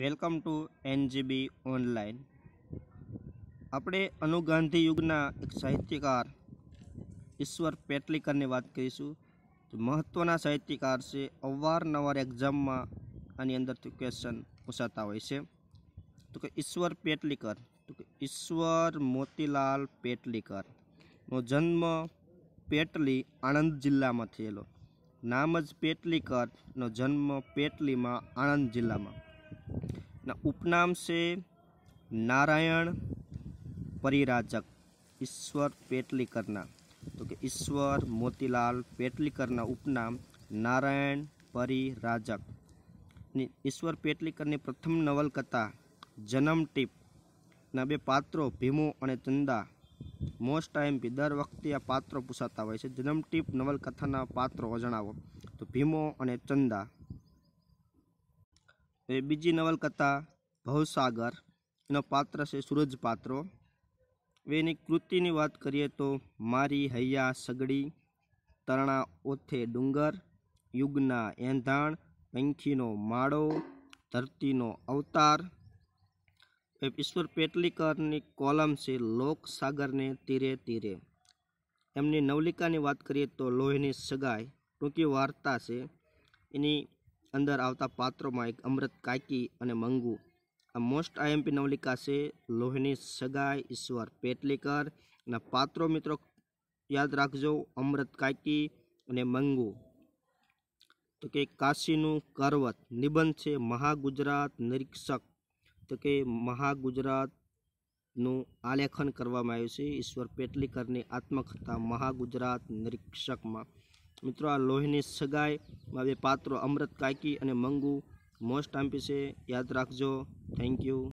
welcome to એનજીબી online આપણે અનુગાંધી યુગના એક સાહિત્યકાર ઈશ્વર પેટલીકરની વાત કરીશું તો મહત્ત્વના સાહિત્યકાર છે અવારનવાર એક્ઝામમાં આની અંદરથી ક્વેશ્ચન પૂછાતા હોય છે તો કે ઈશ્વર પેટલીકર તો કે ઈશ્વર મોતીલાલ પેટલીકરનો જન્મ પેટલી આણંદ જિલ્લામાં થયેલો નામ જ પેટલીકરનો જન્મ પેટલીમાં આણંદ જિલ્લામાં ઉપનામ છે નારાયણ પરિરાજક ઈશ્વર પેટલીકરના તો કે ઈશ્વર મોતીલાલ પેટલીકરના ઉપનામ નારાયણ પરિરાજક ની ઈશ્વર પેટલીકરની પ્રથમ નવલકથા જન્મ ટીપના બે પાત્રો ભીમો અને ચંદા મોસ્ટ ટાઈમ દર વખતે આ પાત્રો પૂછાતા હોય છે જન્મ ટીપ નવલકથાના પાત્રો જણાવો તો ભીમો અને ચંદા હવે બીજી નવલકથા ભવસાગર એનો પાત્ર છે સૂરજ પાત્રો એની કૃતિની વાત કરીએ તો મારી હૈયા સગડી તરણા ઓથે ડુંગર યુગના એંધાણ પંખીનો માળો ધરતીનો અવતાર ઈશ્વર પેટલીકરની કોલમ છે લોકસાગરને તીરે તીરે એમની નવલિકાની વાત કરીએ તો લોહીની સગાઈ ટૂંકી વાર્તા છે એની અંદર આવતા પાત્રોમાં એક અમૃત કાકી અને મંગુ આ મોસ્ટ આઈએમપી નવલિકા છે લોહીની સગાઈ ઈશ્વર પેટલીકર અને પાત્રો મિત્રો યાદ રાખજો અમૃત કાકી અને મંગુ તો કે કાશીનું કરવત નિબંધ છે મહાગુજરાત નિરીક્ષક તો કે મહાગુજરાતનું આલેખન કરવામાં આવ્યું છે ઈશ્વર પેટલીકરની આત્મકથા મહાગુજરાત નિરીક્ષકમાં મિત્રો આ લોહીની સગાઈ મારે પાત્રો અમૃત કાકી અને મંગુ મોસ્ટ આમ્પી છે યાદ રાખજો થેન્ક યુ